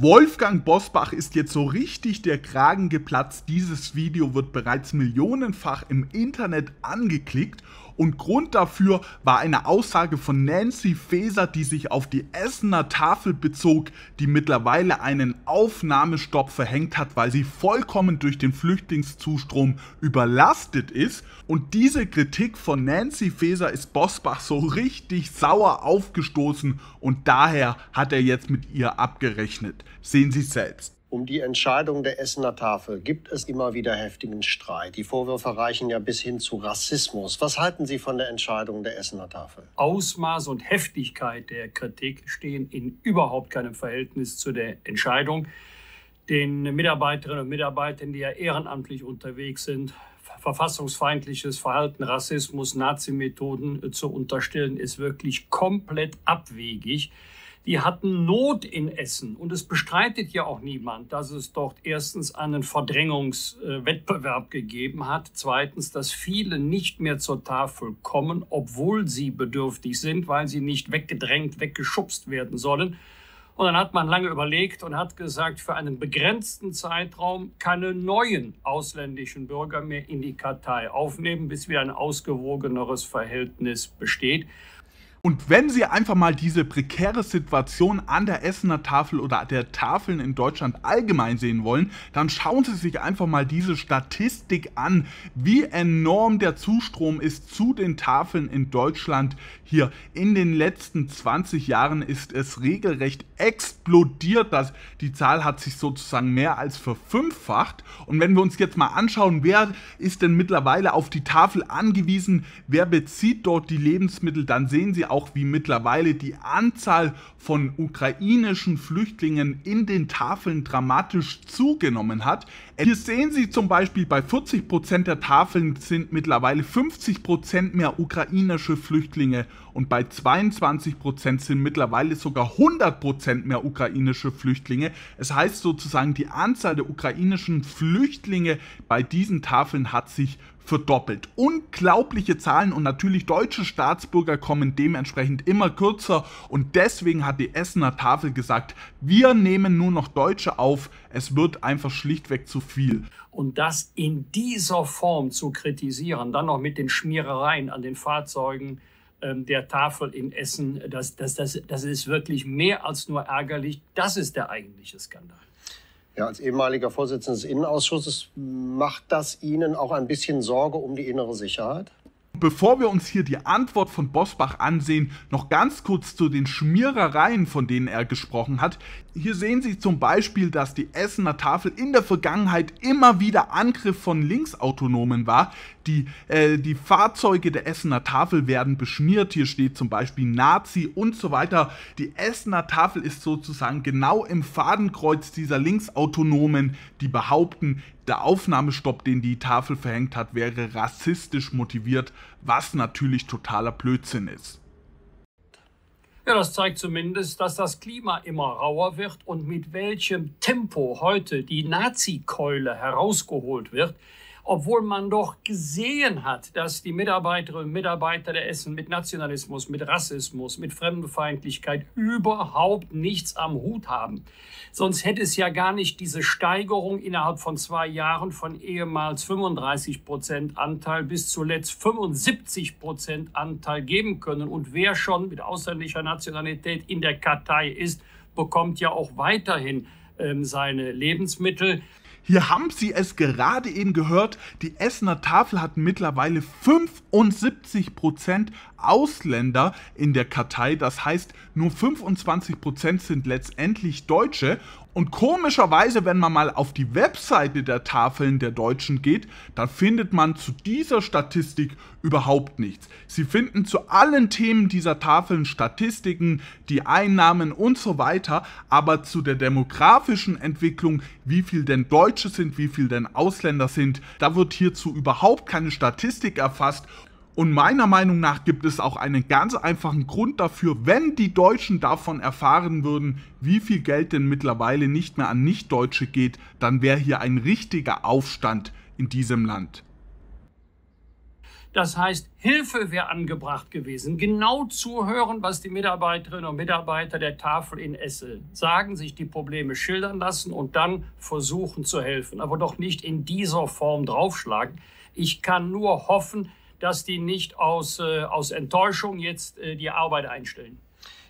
Wolfgang Bosbach ist jetzt so richtig der Kragen geplatzt. Dieses Video wird bereits millionenfach im Internet angeklickt und Grund dafür war eine Aussage von Nancy Faeser, die sich auf die Essener Tafel bezog, die mittlerweile einen Aufnahmestopp verhängt hat, weil sie vollkommen durch den Flüchtlingszustrom überlastet ist. Und diese Kritik von Nancy Faeser ist Bosbach so richtig sauer aufgestoßen und daher hat er jetzt mit ihr abgerechnet. Sehen Sie selbst. Um die Entscheidung der Essener Tafel gibt es immer wieder heftigen Streit. Die Vorwürfe reichen ja bis hin zu Rassismus. Was halten Sie von der Entscheidung der Essener Tafel? Ausmaß und Heftigkeit der Kritik stehen in überhaupt keinem Verhältnis zu der Entscheidung. Den Mitarbeiterinnen und Mitarbeitern, die ja ehrenamtlich unterwegs sind, verfassungsfeindliches Verhalten, Rassismus, Nazi-Methoden zu unterstellen, ist wirklich komplett abwegig. Die hatten Not in Essen und es bestreitet ja auch niemand, dass es dort erstens einen Verdrängungswettbewerb gegeben hat, zweitens, dass viele nicht mehr zur Tafel kommen, obwohl sie bedürftig sind, weil sie nicht weggedrängt, weggeschubst werden sollen. Und dann hat man lange überlegt und hat gesagt, für einen begrenzten Zeitraum keine neuen ausländischen Bürger mehr in die Kartei aufnehmen, bis wieder ein ausgewogeneres Verhältnis besteht. Und wenn Sie einfach mal diese prekäre Situation an der Essener Tafel oder der Tafeln in Deutschland allgemein sehen wollen, dann schauen Sie sich einfach mal diese Statistik an, wie enorm der Zustrom ist zu den Tafeln in Deutschland hier. In den letzten 20 Jahren ist es regelrecht explodiert, dass die Zahl hat sich sozusagen mehr als verfünffacht. Und wenn wir uns jetzt mal anschauen, wer ist denn mittlerweile auf die Tafel angewiesen, wer bezieht dort die Lebensmittel, dann sehen Sie auch wie mittlerweile die Anzahl von ukrainischen Flüchtlingen in den Tafeln dramatisch zugenommen hat, hier sehen Sie zum Beispiel, bei 40% der Tafeln sind mittlerweile 50% mehr ukrainische Flüchtlinge und bei 22% sind mittlerweile sogar 100% mehr ukrainische Flüchtlinge. Es heißt sozusagen, die Anzahl der ukrainischen Flüchtlinge bei diesen Tafeln hat sich verdoppelt. Unglaubliche Zahlen und natürlich deutsche Staatsbürger kommen dementsprechend immer kürzer und deswegen hat die Essener Tafel gesagt, wir nehmen nur noch Deutsche auf, es wird einfach schlichtweg zu viel. Und das in dieser Form zu kritisieren, dann noch mit den Schmierereien an den Fahrzeugen ähm, der Tafel in Essen, das, das, das, das ist wirklich mehr als nur ärgerlich. Das ist der eigentliche Skandal. Ja, als ehemaliger Vorsitzender des Innenausschusses macht das Ihnen auch ein bisschen Sorge um die innere Sicherheit? Bevor wir uns hier die Antwort von Bosbach ansehen, noch ganz kurz zu den Schmierereien, von denen er gesprochen hat. Hier sehen Sie zum Beispiel, dass die Essener Tafel in der Vergangenheit immer wieder Angriff von Linksautonomen war. Die, äh, die Fahrzeuge der Essener Tafel werden beschmiert. Hier steht zum Beispiel Nazi und so weiter. Die Essener Tafel ist sozusagen genau im Fadenkreuz dieser Linksautonomen, die behaupten, der Aufnahmestopp, den die Tafel verhängt hat, wäre rassistisch motiviert, was natürlich totaler Blödsinn ist. Ja, das zeigt zumindest, dass das Klima immer rauer wird und mit welchem Tempo heute die Nazi-Keule herausgeholt wird, obwohl man doch gesehen hat, dass die Mitarbeiterinnen und Mitarbeiter der Essen mit Nationalismus, mit Rassismus, mit Fremdenfeindlichkeit überhaupt nichts am Hut haben. Sonst hätte es ja gar nicht diese Steigerung innerhalb von zwei Jahren von ehemals 35 Prozent Anteil bis zuletzt 75 Prozent Anteil geben können. Und wer schon mit ausländischer Nationalität in der Kartei ist, bekommt ja auch weiterhin ähm, seine Lebensmittel. Hier haben Sie es gerade eben gehört, die Essener Tafel hat mittlerweile 75% Ausländer in der Kartei, das heißt nur 25% sind letztendlich Deutsche und komischerweise, wenn man mal auf die Webseite der Tafeln der Deutschen geht, dann findet man zu dieser Statistik überhaupt nichts. Sie finden zu allen Themen dieser Tafeln Statistiken, die Einnahmen und so weiter, aber zu der demografischen Entwicklung, wie viel denn Deutsche sind, wie viel denn Ausländer sind, da wird hierzu überhaupt keine Statistik erfasst und meiner Meinung nach gibt es auch einen ganz einfachen Grund dafür, wenn die Deutschen davon erfahren würden, wie viel Geld denn mittlerweile nicht mehr an Nichtdeutsche geht, dann wäre hier ein richtiger Aufstand in diesem Land. Das heißt, Hilfe wäre angebracht gewesen. Genau zuhören, was die Mitarbeiterinnen und Mitarbeiter der Tafel in Essel sagen, sich die Probleme schildern lassen und dann versuchen zu helfen. Aber doch nicht in dieser Form draufschlagen. Ich kann nur hoffen, dass die nicht aus, äh, aus Enttäuschung jetzt äh, die Arbeit einstellen.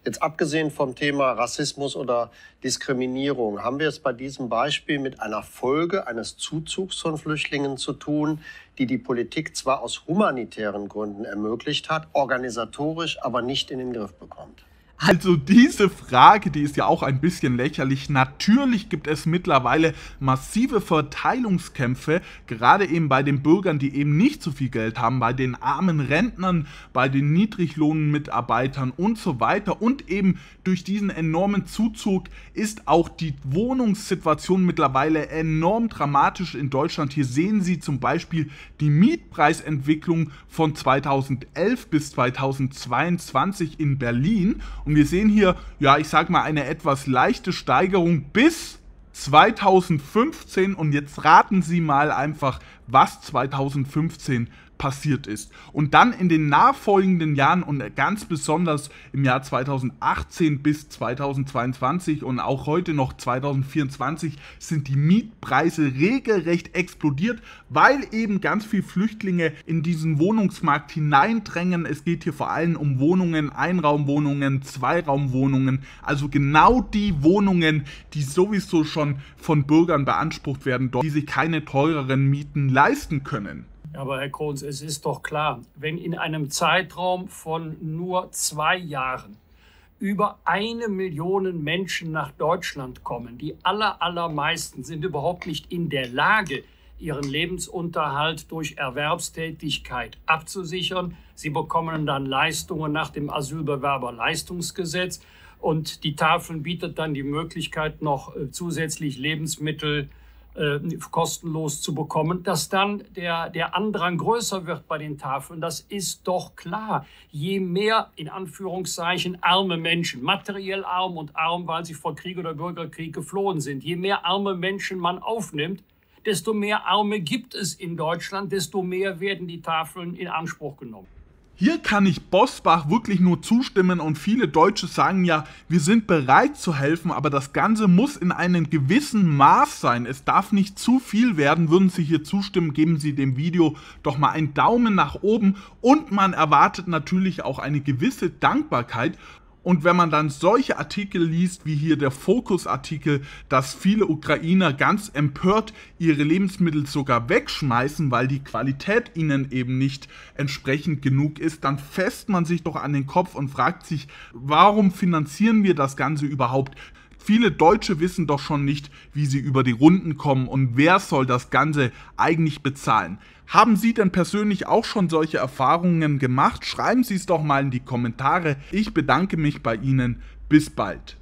Jetzt abgesehen vom Thema Rassismus oder Diskriminierung, haben wir es bei diesem Beispiel mit einer Folge eines Zuzugs von Flüchtlingen zu tun, die die Politik zwar aus humanitären Gründen ermöglicht hat, organisatorisch aber nicht in den Griff bekommt. Also diese Frage, die ist ja auch ein bisschen lächerlich. Natürlich gibt es mittlerweile massive Verteilungskämpfe, gerade eben bei den Bürgern, die eben nicht so viel Geld haben, bei den armen Rentnern, bei den Niedriglohnmitarbeitern und so weiter. Und eben durch diesen enormen Zuzug ist auch die Wohnungssituation mittlerweile enorm dramatisch in Deutschland. Hier sehen Sie zum Beispiel die Mietpreisentwicklung von 2011 bis 2022 in Berlin. Und und wir sehen hier, ja, ich sag mal, eine etwas leichte Steigerung bis 2015. Und jetzt raten Sie mal einfach, was 2015 passiert ist. Und dann in den nachfolgenden Jahren und ganz besonders im Jahr 2018 bis 2022 und auch heute noch 2024 sind die Mietpreise regelrecht explodiert, weil eben ganz viele Flüchtlinge in diesen Wohnungsmarkt hineindrängen. Es geht hier vor allem um Wohnungen, Einraumwohnungen, Zweiraumwohnungen, also genau die Wohnungen, die sowieso schon von Bürgern beansprucht werden, die sich keine teureren Mieten leisten können. Aber Herr Kohns, es ist doch klar, wenn in einem Zeitraum von nur zwei Jahren über eine Million Menschen nach Deutschland kommen, die aller, allermeisten sind überhaupt nicht in der Lage, ihren Lebensunterhalt durch Erwerbstätigkeit abzusichern. Sie bekommen dann Leistungen nach dem Asylbewerberleistungsgesetz und die Tafeln bietet dann die Möglichkeit, noch äh, zusätzlich Lebensmittel äh, äh, kostenlos zu bekommen, dass dann der, der Andrang größer wird bei den Tafeln. Das ist doch klar. Je mehr, in Anführungszeichen, arme Menschen, materiell arm und arm, weil sie vor Krieg oder Bürgerkrieg geflohen sind, je mehr arme Menschen man aufnimmt, desto mehr Arme gibt es in Deutschland, desto mehr werden die Tafeln in Anspruch genommen. Hier kann ich Bosbach wirklich nur zustimmen und viele Deutsche sagen ja, wir sind bereit zu helfen, aber das Ganze muss in einem gewissen Maß sein. Es darf nicht zu viel werden. Würden Sie hier zustimmen, geben Sie dem Video doch mal einen Daumen nach oben und man erwartet natürlich auch eine gewisse Dankbarkeit und wenn man dann solche Artikel liest, wie hier der Fokus-Artikel, dass viele Ukrainer ganz empört ihre Lebensmittel sogar wegschmeißen, weil die Qualität ihnen eben nicht entsprechend genug ist, dann fässt man sich doch an den Kopf und fragt sich, warum finanzieren wir das Ganze überhaupt? Viele Deutsche wissen doch schon nicht, wie sie über die Runden kommen und wer soll das Ganze eigentlich bezahlen. Haben Sie denn persönlich auch schon solche Erfahrungen gemacht? Schreiben Sie es doch mal in die Kommentare. Ich bedanke mich bei Ihnen. Bis bald.